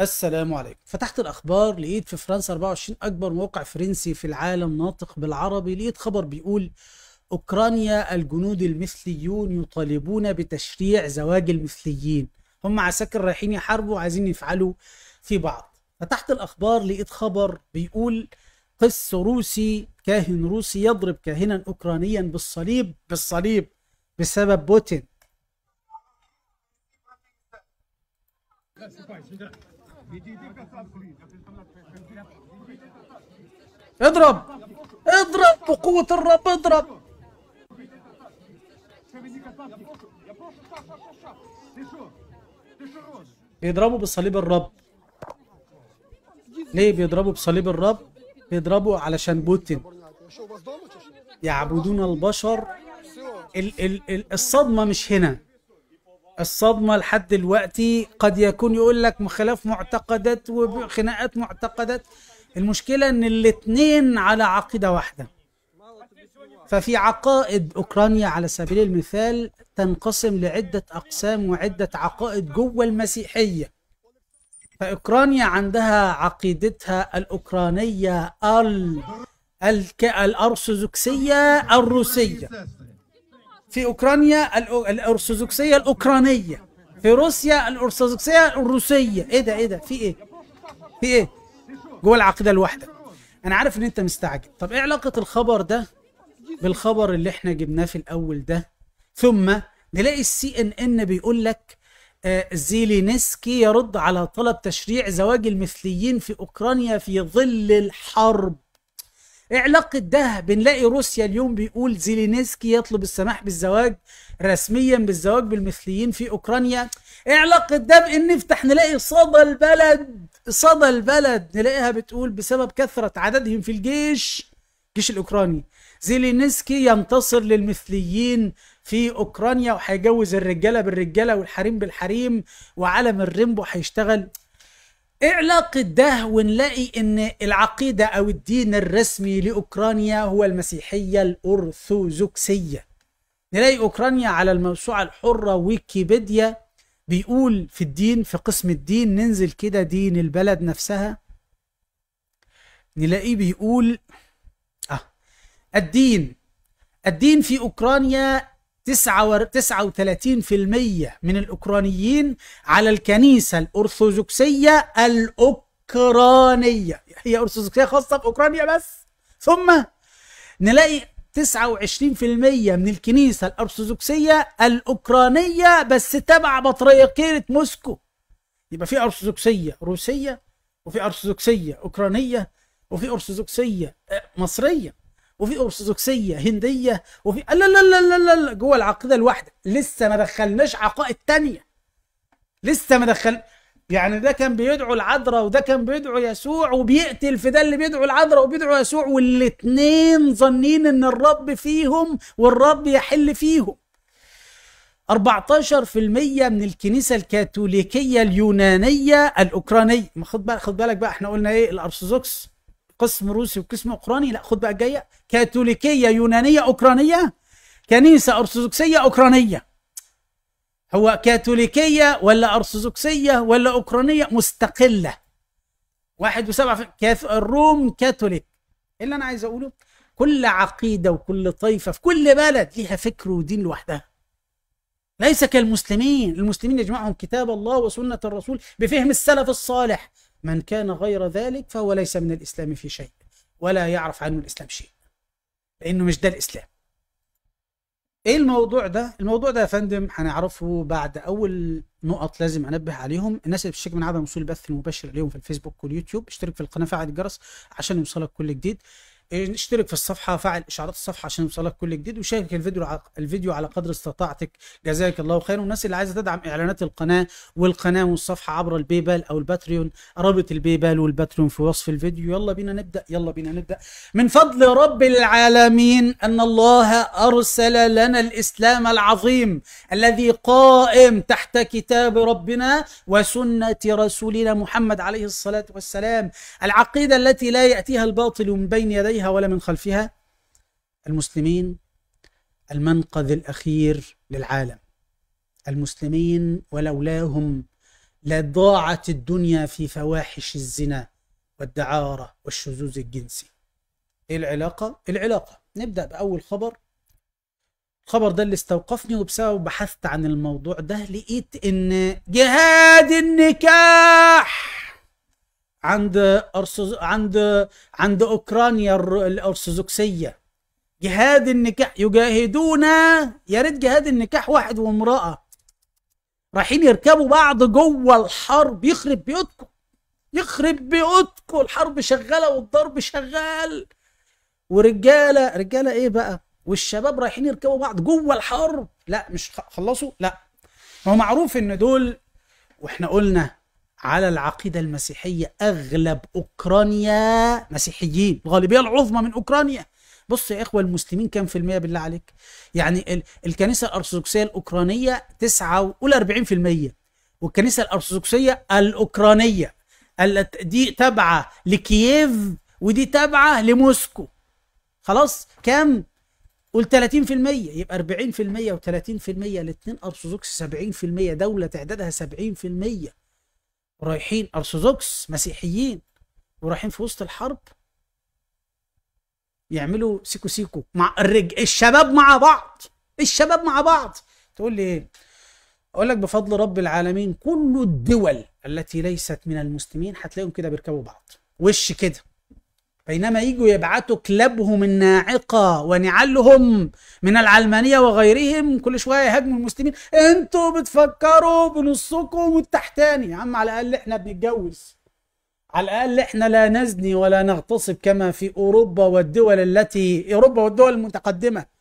السلام عليكم فتحت الاخبار لقيت في فرنسا 24 اكبر موقع فرنسي في العالم ناطق بالعربي لقيت خبر بيقول اوكرانيا الجنود المثليون يطالبون بتشريع زواج المثليين هم عساكر رايحين يحاربوا عايزين يفعلوا في بعض فتحت الاخبار لقيت خبر بيقول قس روسي كاهن روسي يضرب كاهنا اوكرانيا بالصليب بالصليب بسبب بوتين اضرب اضرب بقوة الرب اضرب بيضربوا بصليب الرب ليه بيضربوا بصليب الرب بيضربوا علشان بوتين يعبدون البشر ال ال ال الصدمة مش هنا الصدمه لحد دلوقتي قد يكون يقول لك خلاف معتقدات وخناقات معتقدات المشكله ان الاثنين على عقيده واحده ففي عقائد اوكرانيا على سبيل المثال تنقسم لعده اقسام وعده عقائد جوه المسيحيه فاوكرانيا عندها عقيدتها الاوكرانيه ال الارثوذكسيه الروسيه في أوكرانيا الأرثوذكسية الأوكرانية في روسيا الأرثوذكسية الروسية إيه ده إيه ده في إيه في إيه جوه العقيدة الواحدة أنا عارف إن أنت مستعجل طب إيه علاقة الخبر ده بالخبر اللي إحنا جبناه في الأول ده ثم نلاقي السي إن إن بيقول لك آه، زيلينسكي يرد على طلب تشريع زواج المثليين في أوكرانيا في ظل الحرب ايه علاقه ده بنلاقي روسيا اليوم بيقول زيلينسكي يطلب السماح بالزواج رسميا بالزواج بالمثليين في اوكرانيا ايه علاقه ده بان نفتح نلاقي صدى البلد صدى البلد نلاقيها بتقول بسبب كثره عددهم في الجيش الجيش الاوكراني زيلينسكي ينتصر للمثليين في اوكرانيا وهيجوز الرجاله بالرجاله والحريم بالحريم وعلم الريمبو هيشتغل ايه علاقة ده ونلاقي ان العقيدة او الدين الرسمي لاوكرانيا هو المسيحية الارثوذكسية نلاقي اوكرانيا على الموسوعة الحرة ويكيبيديا بيقول في الدين في قسم الدين ننزل كده دين البلد نفسها نلاقيه بيقول آه الدين الدين في اوكرانيا 39% من الأوكرانيين على الكنيسة الأرثوذكسية الأوكرانية هي أرثوذكسية خاصة بأوكرانيا بس ثم نلاقي 29% من الكنيسة الأرثوذكسية الأوكرانية بس تبع بطريركية موسكو يبقى في أرثوذكسية روسية وفي أرثوذكسية أوكرانية وفي أرثوذكسية آه، مصرية وفي ارثوذكسيه هنديه وفي لا لا لا لا لا جوه العقيده الواحده لسه ما دخلناش عقائد تانية لسه ما دخل يعني ده كان بيدعو العذراء وده كان بيدعو يسوع وبيقتل في ده اللي بيدعو العذراء وبيدعو يسوع والاثنين ظنين ان الرب فيهم والرب يحل فيهم 14% من الكنيسه الكاثوليكيه اليونانيه الاوكرانيه ما خد بالك خد بالك بقى احنا قلنا ايه الارثوذكس قسم روسي وقسم اوكراني لا خد بقى الجايه كاثوليكيه يونانيه اوكرانيه كنيسه ارثوذكسيه اوكرانيه هو كاثوليكيه ولا ارثوذكسيه ولا اوكرانيه مستقله واحد وسبعة كاث... الروم كاثوليك إيه اللي انا عايز اقوله كل عقيده وكل طائفه في كل بلد ليها فكر ودين لوحدها ليس كالمسلمين المسلمين يجمعهم كتاب الله وسنه الرسول بفهم السلف الصالح من كان غير ذلك فهو ليس من الإسلام في شيء ولا يعرف عنه الإسلام شيء لأنه مش ده الإسلام ايه الموضوع ده؟ الموضوع ده يا فندم هنعرفه بعد اول نقط لازم انبه عليهم، الناس اللي بتشتكي من عدم وصول البث المباشر اليوم في الفيسبوك واليوتيوب اشترك في القناه فعل الجرس عشان يوصلك كل جديد. اشترك في الصفحه فعل اشعارات الصفحه عشان يوصلك كل جديد وشارك الفيديو على الفيديو على قدر استطاعتك جزاك الله خير والناس اللي عايزه تدعم اعلانات القناه والقناه والصفحه عبر البيبال او الباتريون رابط البيبال والباتريون في وصف الفيديو يلا بينا نبدا يلا بينا نبدا من فضل رب العالمين ان الله ارسل لنا الاسلام العظيم الذي قائم تحت كتاب ربنا وسنه رسولنا محمد عليه الصلاه والسلام العقيده التي لا ياتيها الباطل من بين يديه عليها ولا من خلفها المسلمين المنقذ الأخير للعالم المسلمين ولولاهم لضاعت الدنيا في فواحش الزنا والدعارة والشذوذ الجنسي ايه العلاقة؟ العلاقة نبدأ بأول خبر الخبر ده اللي استوقفني وبسبب بحثت عن الموضوع ده لقيت ان جهاد النكاح عند أرسوز... عند عند اوكرانيا الارثوذكسيه جهاد النكاح يجاهدون يا ريت جهاد النكاح واحد وامراه رايحين يركبوا بعض جوه الحرب يخرب بيوتكم يخرب بيوتكم الحرب شغاله والضرب شغال ورجاله رجاله ايه بقى والشباب رايحين يركبوا بعض جوه الحرب لا مش خلصوا لا ما هو معروف ان دول واحنا قلنا على العقيده المسيحيه اغلب اوكرانيا مسيحيين الغالبيه العظمى من اوكرانيا بص يا اخوه المسلمين كام في المية بالله عليك يعني الكنيسه الارثوذكسيه الاوكرانيه أربعين قول 40% والكنيسه الارثوذكسيه الاوكرانيه دي تابعه لكييف ودي تابعه لموسكو خلاص كام قول 30% يبقى 40% و30% الاثنين ارثوذكس 70% دوله تعدادها 70% ورايحين ارثوذكس مسيحيين ورايحين في وسط الحرب يعملوا سيكو سيكو مع الرج الشباب مع بعض الشباب مع بعض تقول لي ايه اقول لك بفضل رب العالمين كل الدول التي ليست من المسلمين هتلاقيهم كده بيركبوا بعض وش كده بينما يجوا يبعتوا كلابهم الناعقة ونعلهم من العلمانية وغيرهم كل شوية يهاجموا المسلمين انتوا بتفكروا بنصكم والتحتاني يا عم على الأقل احنا بنتجوز على الأقل احنا لا نزني ولا نغتصب كما في أوروبا والدول التي أوروبا والدول المتقدمة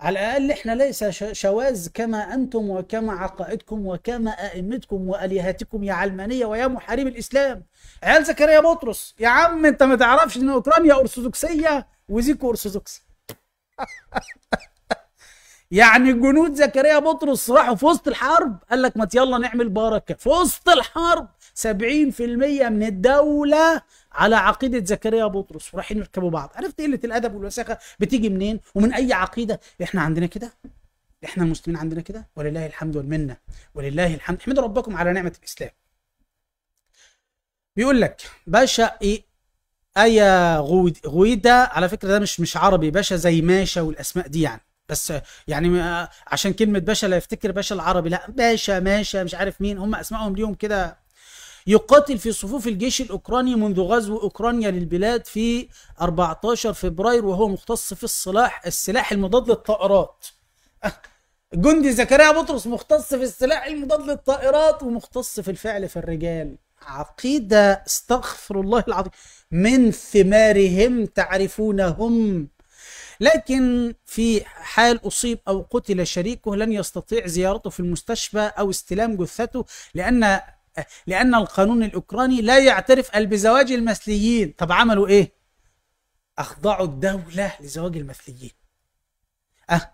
على الأقل إحنا ليس شواذ كما أنتم وكما عقائدكم وكما أئمتكم وآلهتكم يا علمانية ويا محارب الإسلام عيال زكريا بطرس يا عم أنت ما تعرفش إن أوكرانيا أرثوذكسية وزيكو أرثوذكسي يعني جنود زكريا بطرس راحوا في وسط الحرب قال لك ما يلا نعمل بركه في وسط الحرب 70% من الدوله على عقيده زكريا بطرس ورايحين يركبوا بعض عرفت قله الادب والوساخه بتيجي منين ومن اي عقيده احنا عندنا كده احنا المسلمين عندنا كده ولله الحمد والمنه ولله الحمد احمدوا ربكم على نعمه الاسلام بيقول لك باشا ايه ايا غويدا على فكره ده مش مش عربي باشا زي ماشا والاسماء دي يعني بس يعني عشان كلمه باشا لا يفتكر باشا العربي لا باشا ماشا مش عارف مين هم اسمائهم ليهم كده يقاتل في صفوف الجيش الأوكراني منذ غزو أوكرانيا للبلاد في 14 فبراير وهو مختص في الصلاح السلاح المضاد للطائرات جندي زكريا بطرس مختص في السلاح المضاد للطائرات ومختص في الفعل في الرجال عقيدة استغفر الله العظيم من ثمارهم تعرفونهم لكن في حال أصيب أو قتل شريكه لن يستطيع زيارته في المستشفى أو استلام جثته لأن لأن القانون الأوكراني لا يعترف بزواج المثليين طب عملوا إيه؟ أخضعوا الدولة لزواج المثليين أه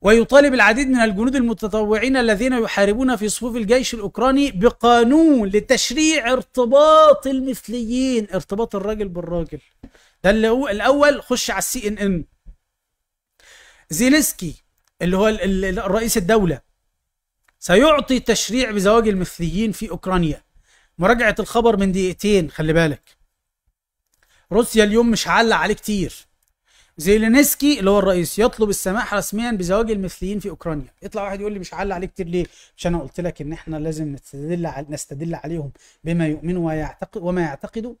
ويطالب العديد من الجنود المتطوعين الذين يحاربون في صفوف الجيش الأوكراني بقانون لتشريع ارتباط المثليين ارتباط الراجل بالراجل ده اللي هو الأول خش على السي ان ان زيلسكي اللي هو رئيس الدولة سيعطي تشريع بزواج المثليين في أوكرانيا مراجعة الخبر من دقيقتين خلي بالك روسيا اليوم مش هعلق عليه كتير زيلينسكي اللي هو الرئيس يطلب السماح رسميا بزواج المثليين في اوكرانيا يطلع واحد يقول لي مش علق عليه كتير ليه مش انا قلت لك ان احنا لازم نستدل على نستدل عليهم بما يؤمنوا ويعتقد وما يعتقدوا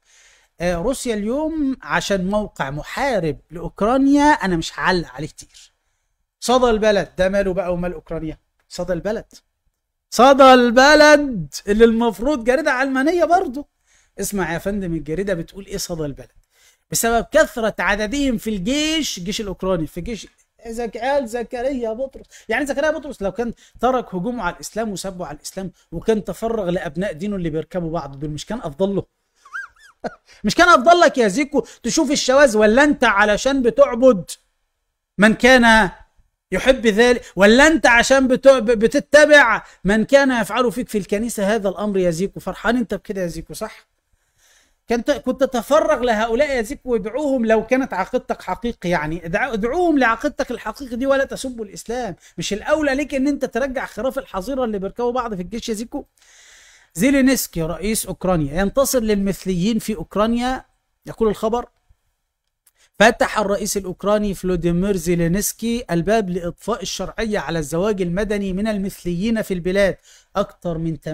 آه روسيا اليوم عشان موقع محارب لاوكرانيا انا مش هعلق عليه كتير صدى البلد ده ماله بقى ومال اوكرانيا صدى البلد صدى البلد اللي المفروض جريده علمانيه برضه اسمع يا فندم الجريده بتقول ايه صدى البلد بسبب كثره عددهم في الجيش الجيش الاوكراني في جيش زكال زكريا بطرس يعني زكريا بطرس لو كان ترك هجومه على الاسلام وسبه على الاسلام وكان تفرغ لابناء دينه اللي بيركبوا بعض دول مش كان افضل له مش كان افضل لك يا زيكو تشوف الشواذ ولا انت علشان بتعبد من كان يحب ذلك ولا أنت عشان بتتبع من كان يفعل فيك في الكنيسة هذا الأمر يا زيكو فرحان أنت بكده يا زيكو صح؟ كنت كنت تفرغ لهؤلاء يا زيكو وادعوهم لو كانت عقيدتك حقيقي يعني ادعوهم لعقيدتك الحقيقي دي ولا تسبوا الاسلام مش الاولى ليك ان انت ترجع خراف الحظيره اللي بيركبوا بعض في الجيش يا زيكو زيلينسكي رئيس اوكرانيا ينتصر للمثليين في اوكرانيا يقول الخبر فتح الرئيس الأوكراني فلوديمير زيلينسكي الباب لإضفاء الشرعية على الزواج المدني من المثليين في البلاد أكثر من 80%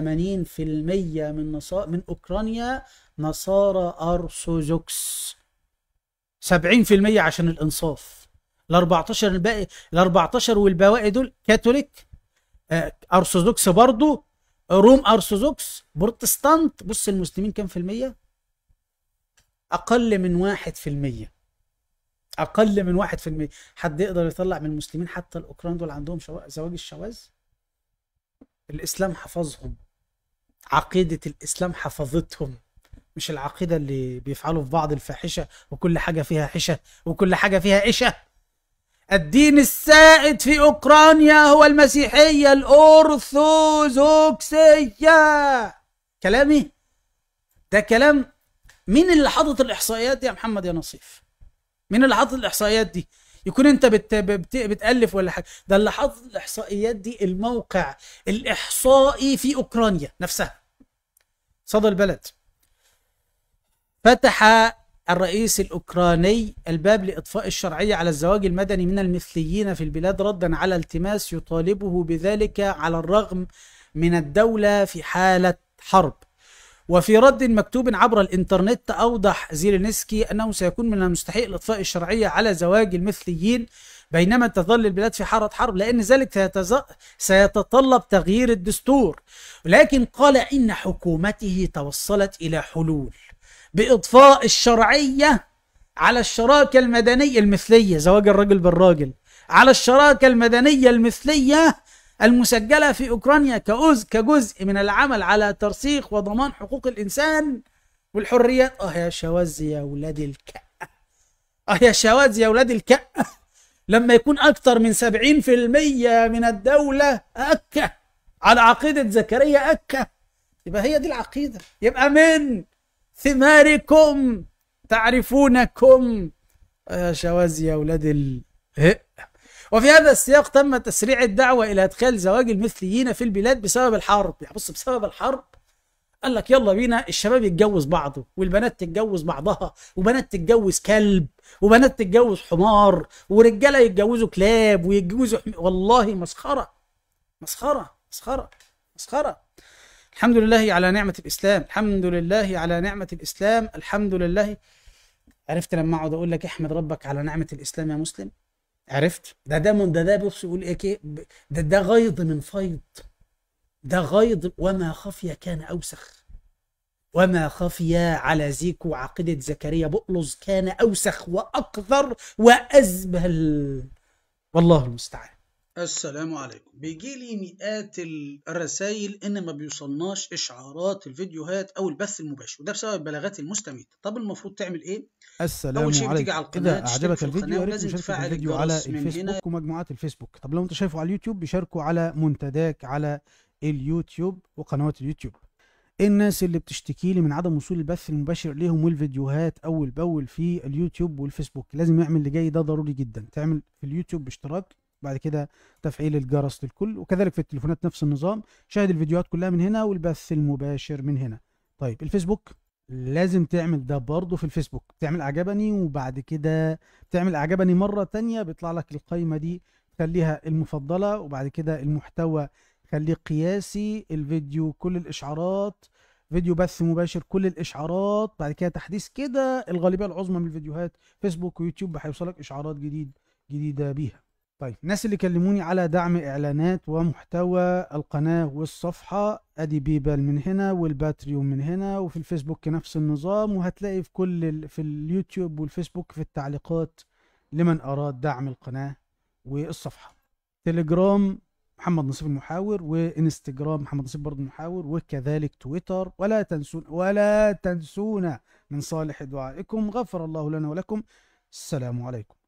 من نصار من أوكرانيا نصارى أرثوذكس 70% عشان الإنصاف ال 14 الباقي ال 14 والبواقي دول كاثوليك آه، أرثوذكس برضه روم أرثوذكس بروتستانت بص المسلمين كام في المية؟ أقل من واحد في المية اقل من 1% حد يقدر يطلع من المسلمين حتى الاوكران دول عندهم شو... زواج الشواذ الاسلام حفظهم عقيده الاسلام حفظتهم مش العقيده اللي بيفعلوا في بعض الفاحشه وكل حاجه فيها حشه وكل حاجه فيها عشه الدين السائد في اوكرانيا هو المسيحيه الارثوذكسيه كلامي ده كلام مين اللي حاطط الاحصائيات دي يا محمد يا نصيف مين اللي حاطط الاحصائيات دي يكون انت بت... بت... بتالف ولا حاجه ده اللي حاطط الاحصائيات دي الموقع الاحصائي في اوكرانيا نفسها صدى البلد فتح الرئيس الاوكراني الباب لاطفاء الشرعيه على الزواج المدني من المثليين في البلاد ردا على التماس يطالبه بذلك على الرغم من الدوله في حاله حرب وفي رد مكتوب عبر الانترنت أوضح زيلينسكي أنه سيكون من المستحيل الإطفاء الشرعية على زواج المثليين بينما تظل البلاد في حارة حرب لأن ذلك سيتز... سيتطلب تغيير الدستور لكن قال إن حكومته توصلت إلى حلول بإضفاء الشرعية على الشراكة المدنية المثلية زواج الرجل بالراجل على الشراكة المدنية المثلية المسجلة في أوكرانيا كجزء من العمل على ترسيخ وضمان حقوق الإنسان والحريات آه يا شواذ يا ولاد الك آه يا شواذ يا ولاد الك لما يكون أكثر من 70% من الدولة أكة على عقيدة زكريا أكة يبقى هي دي العقيدة يبقى من ثماركم تعرفونكم آه يا شواذ يا ولاد الهئ إيه. وفي هذا السياق تم تسريع الدعوة إلى إدخال زواج المثليين في البلاد بسبب الحرب يعني بص بسبب الحرب قال لك يلا بينا الشباب يتجوز بعضه والبنات تتجوز بعضها وبنات تتجوز كلب وبنات تتجوز حمار ورجاله يتجوزوا كلاب ويتجوزوا حم... والله مسخره مسخره مسخره مسخره الحمد لله على نعمه الاسلام الحمد لله على نعمه الاسلام الحمد لله عرفت لما اقعد اقول لك احمد ربك على نعمه الاسلام يا مسلم عرفت ده ده من ده ده بص يقول ايه كي ده ده غيض من فيض ده غيض وما خفي كان اوسخ وما خفي على زيكو وعقيدة زكريا بقلظ كان أوسخ وأكثر وأزبل والله المستعان السلام عليكم بيجي لي مئات الرسائل ان ما بيوصلناش اشعارات الفيديوهات او البث المباشر وده بسبب بلاغات المستمعين طب المفروض تعمل ايه السلام اول شيء عليكم. بتيجي على القناه اذا اعجبك الفيديو يا ريت تفعل الفيديو على الفيسبوك ومجموعات الفيسبوك طب لو انت شايفه على اليوتيوب بيشاركوا على منتداك على اليوتيوب وقنوات اليوتيوب الناس اللي بتشتكي لي من عدم وصول البث المباشر ليهم والفيديوهات اول باول في اليوتيوب والفيسبوك لازم يعمل اللي جاي ده ضروري جدا تعمل في اليوتيوب باشتراك بعد كده تفعيل الجرس للكل وكذلك في التليفونات نفس النظام شاهد الفيديوهات كلها من هنا والبث المباشر من هنا طيب الفيسبوك لازم تعمل ده برضه في الفيسبوك تعمل اعجبني وبعد كده تعمل اعجبني مرة تانية بيطلع لك القائمة دي خليها المفضلة وبعد كده المحتوى خليه قياسي الفيديو كل الاشعارات فيديو بث مباشر كل الاشعارات بعد كده تحديث كده الغالبيه العظمى من الفيديوهات فيسبوك ويوتيوب هيوصلك اشعارات جديد جديده بيها طيب الناس اللي كلموني على دعم اعلانات ومحتوى القناه والصفحه ادي بيبال من هنا والباتريون من هنا وفي الفيسبوك نفس النظام وهتلاقي في كل ال... في اليوتيوب والفيسبوك في التعليقات لمن اراد دعم القناه والصفحه تليجرام محمد نصيب المحاور وانستجرام محمد نصيب برضه المحاور وكذلك تويتر ولا تنسون ولا تنسونا من صالح دعائكم غفر الله لنا ولكم السلام عليكم